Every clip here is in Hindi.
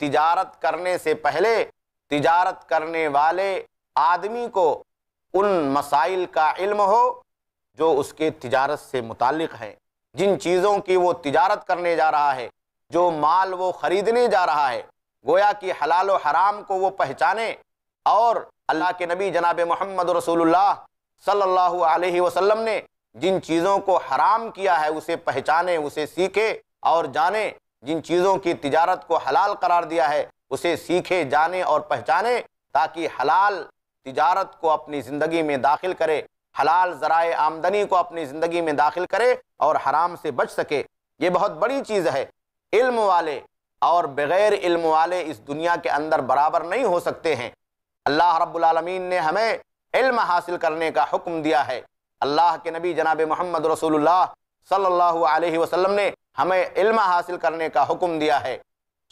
तिजारत करने से पहले तिजारत करने वाले आदमी को उन मसाइल का इल्म हो जो उसके तिजारत से मुतक़ हैं जिन चीज़ों की वो तिजारत करने जा रहा है जो माल वो ख़रीदने जा रहा है गोया कि हलाल व हराम को वो पहचाने और अल्लाह के नबी जनाब मोहम्मद रसूलुल्लाह सल्लल्लाहु अलैहि वसल्लम ने जिन चीज़ों को हराम किया है उसे पहचाने उसे सीखे और जाने जिन चीज़ों की तजारत को हलाल करार दिया है उसे सीखे जाने और पहचाने ताकि हलाल तजारत को अपनी ज़िंदगी में दाखिल करे हलाल ज़राए आमदनी को अपनी ज़िंदगी में दाखिल करे और हराम से बच सके ये बहुत बड़ी चीज़ है इल्म वाले और बग़ैर इल्म वाले इस दुनिया के अंदर बराबर नहीं हो सकते हैं अल्लाह रब्लमीन ने हमें इल्म हासिल करने का हुक्म दिया है अल्लाह के नबी जनाब मोहम्मद रसूलुल्लाह सल्लल्लाहु अलैहि वसल्लम ने हमें इल्म हासिल करने का हुक्म दिया है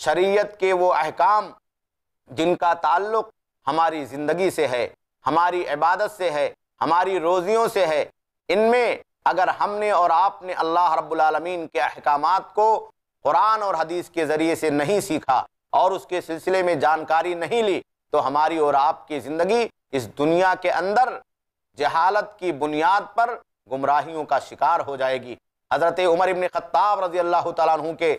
शरीयत के वो अहकाम जिनका ताल्लुक हमारी ज़िंदगी से है हमारी इबादत से है हमारी रोज़ियों से है इनमें अगर हमने और आपने अल्लाह रब्लमीन के अहकाम को कुरान और हदीस के ज़रिए से नहीं सीखा और उसके सिलसिले में जानकारी नहीं ली तो हमारी और आपकी ज़िंदगी इस दुनिया के अंदर जहालत की बुनियाद पर गुमराहियों का शिकार हो जाएगी हज़रत उमर इबन ख़त्ताब रज़ी अल्लाह तु के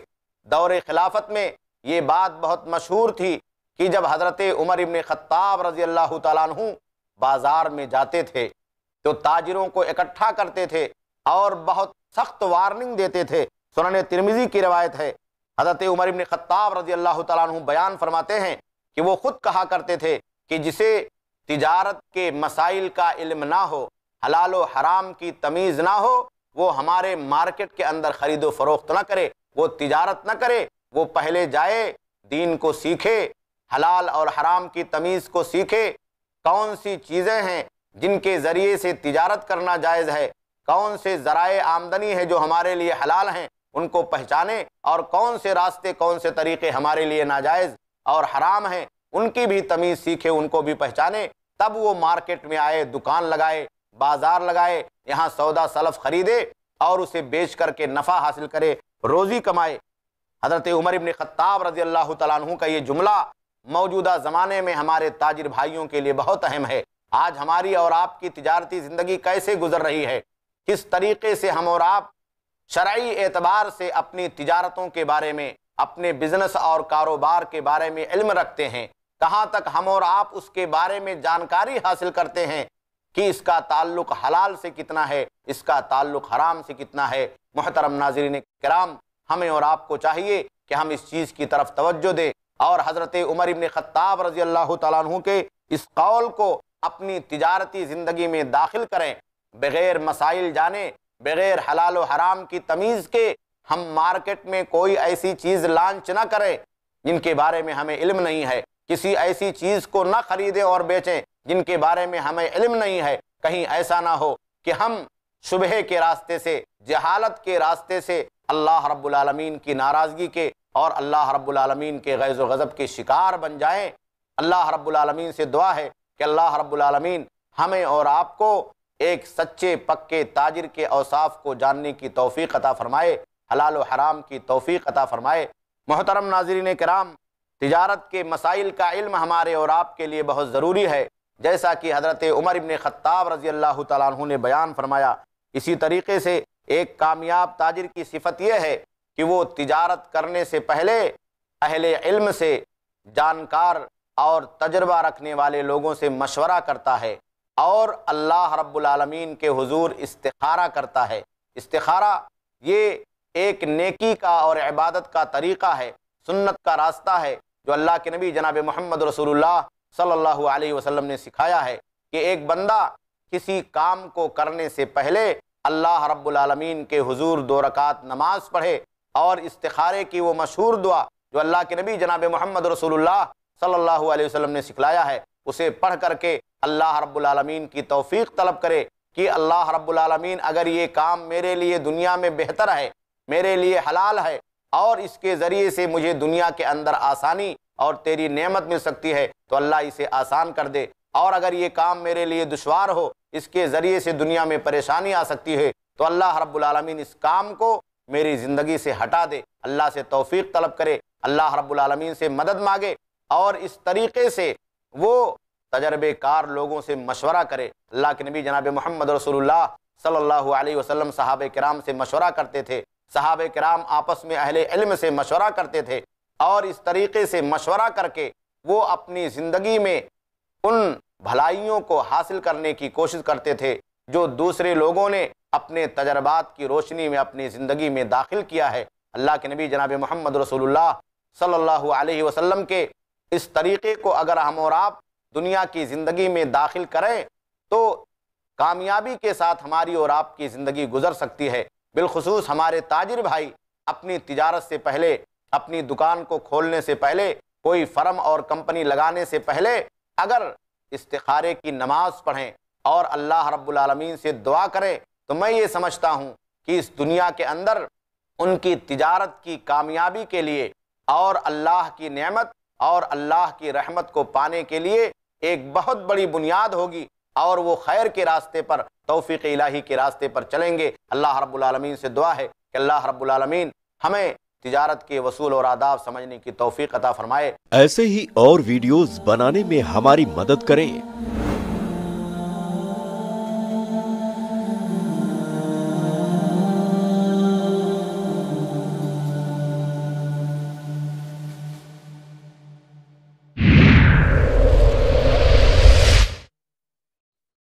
दौर खिलाफत में ये बात बहुत मशहूर थी कि जब हज़रत उमर इबन ख़त्ताब रज़ी अल्लाह तु बाज़ार में जाते थे तो ताजरों को इकट्ठा करते थे और बहुत सख्त वार्निंग देते थे सुनने तिरमिज़ी की रवायत है हज़रत उमर इबन ख़त्ताब रज़ी अल्लाह तु बयान फरमाते हैं कि वो ख़ुद कहा करते थे कि जिसे तिजारत के मसाइल का इल्म ना हो हलाल हराम की तमीज़ ना हो वो हमारे मार्केट के अंदर खरीदो फरोख्त ना करे वो तिजारत ना करे वो पहले जाए दीन को सीखे हलाल और हराम की तमीज़ को सीखे कौन सी चीज़ें हैं जिनके ज़रिए से तिजारत करना जायज़ है कौन से ज़राए आमदनी है जो हमारे लिए हलाल हैं उनको पहचाने और कौन से रास्ते कौन से तरीक़े हमारे लिए नाजायज़ और हराम हैं उनकी भी तमीज़ सीखे उनको भी पहचाने तब वो मार्केट में आए दुकान लगाए बाजार लगाए यहाँ सौदा सलफ खरीदे और उसे बेच करके नफ़ा हासिल करे रोज़ी कमाए हज़रत उमर इबन ख़त्ताब रजी अल्लाह तु का ये जुमला मौजूदा ज़माने में हमारे ताजिर भाइयों के लिए बहुत अहम है आज हमारी और आपकी तजारती ज़िंदगी कैसे गुजर रही है किस तरीके से हम और आप शराय एतबार से अपनी तजारतों के बारे में अपने बिजनेस और कारोबार के बारे में इल्म रखते हैं कहाँ तक हम और आप उसके बारे में जानकारी हासिल करते हैं कि इसका ताल्लुक हलाल से कितना है इसका ताल्लुक हराम से कितना है मोहतरम नाजरीन कराम हमें और आपको चाहिए कि हम इस चीज़ की तरफ तवज्जो दें और हज़रत उमर इबन ख़त्ताब रजी अल्लाह तु के इस कौल को अपनी तजारती ज़िंदगी में दाखिल करें बग़ैर मसाइल जाने बग़ैर हलाल हराम की तमीज़ के हम मार्केट में कोई ऐसी चीज़ लॉन्च ना करें जिनके बारे में हमें इल्म नहीं है किसी ऐसी चीज को ना खरीदे और बेचें जिनके बारे में हमें इल्म नहीं है कहीं ऐसा ना हो कि हम सुबह के रास्ते से जहालत के रास्ते से अल्लाह रब्बुलमीन की नाराज़गी के और अल्लाह रब्बुलमीन के गैज़ गज़ब के शिकार बन जाएँ अल्लाह रब्बुलमीन से दुआ है कि अल्लाह रब्लमीन हमें और आपको एक सच्चे पक्के ताजिर के अवसाफ को जानने की तोफ़ी अता फ़रमाए हलाल हराम की तोफ़ी अता फ़रमाए मोहतरम नाजरीन कराम तजारत के मसाइल का इल्म हमारे और आपके लिए बहुत ज़रूरी है जैसा कि हज़रत उमर इबन ख़त्ताब रज़ी अल्लाह तु ने बयान फरमाया इसी तरीके से एक कामयाब ताजिर की सिफत यह है कि वो तजारत करने से पहले अहले इल्म से जानकार और तजर्बा रखने वाले लोगों से मशवरा करता है और अल्लाह रब्लमीन के हजूर इस्तारा करता है इस्तारा ये एक नेकी का और इबादत का तरीक़ा है सुन्नत का रास्ता है जो अल्लाह के नबी जनाब मोहम्मद रसूलुल्लाह सल्लल्लाहु अलैहि वसल्लम ने सिखाया है कि एक बंदा किसी काम को करने से पहले अल्लाह रब्बुल आलमीन के हुजूर दो रकात नमाज पढ़े और इस्तारे की वो मशहूर दुआ जो अल्लाह के नबी जनाब मोहम्मद रसूलुल्लाह सल्लल्लाहु अलैहि वसल्लम ने सिखलाया है उसे पढ़ करके अल्लाह रब्बुल आलमीन की तौफीक तलब करे कि अल्लाह रब्बुल आलमीन अगर ये काम मेरे लिए दुनिया में बेहतर है मेरे लिए हलाल है और इसके ज़रिए से मुझे दुनिया के अंदर आसानी और तेरी नेमत मिल सकती है तो अल्लाह इसे आसान कर दे और अगर ये काम मेरे लिए दुशवार हो इसके ज़रिए से दुनिया में परेशानी आ सकती है तो अल्लाह रब्लमीन इस काम को मेरी ज़िंदगी से हटा दे अल्लाह से तोफ़ी तलब करे अल्लाह रब्लमीन से मदद मांगे और इस तरीके से वो तजर्बेकार लोगों से मशवरा करे अल्लाह के नबी जनाब मोहम्मद रसोल्ला सल्ला वसम साहब कराम से मशवरा करते थे सहाब कराम आपस में अहल इल्म से मशवरा करते थे और इस तरीके से मशवरा करके वो अपनी ज़िंदगी में उन भलाइयों को हासिल करने की कोशिश करते थे जो दूसरे लोगों ने अपने तजर्बात की रोशनी में अपनी ज़िंदगी में दाखिल किया है अल्लाह के नबी जनाब मोहम्मद रसोल्ला सल्लल्लाहु अलैहि वसल्लम के इस तरीक़े को अगर हम और आप दुनिया की ज़िंदगी में दाखिल करें तो कामयाबी के साथ हमारी और आपकी ज़िंदगी गुजर सकती है बिलखसूस हमारे ताजिर भाई अपनी तजारत से पहले अपनी दुकान को खोलने से पहले कोई फर्म और कंपनी लगाने से पहले अगर इस्तारे की नमाज पढ़ें और अल्लाह रब्बुलमीन से दुआ करें तो मैं ये समझता हूँ कि इस दुनिया के अंदर उनकी तजारत की कामयाबी के लिए और अल्लाह की नमत और अल्लाह की रहमत को पाने के लिए एक बहुत बड़ी बुनियाद होगी और वो खैर के रास्ते पर तोफ़ी इलाही के रास्ते पर चलेंगे अल्लाह रब्लमीन से दुआ है कि अल्लाह रब्लमीन हमें तिजारत के वसूल और आदाब समझने की तोफ़ी अता फरमाए ऐसे ही और वीडियोज़ बनाने में हमारी मदद करें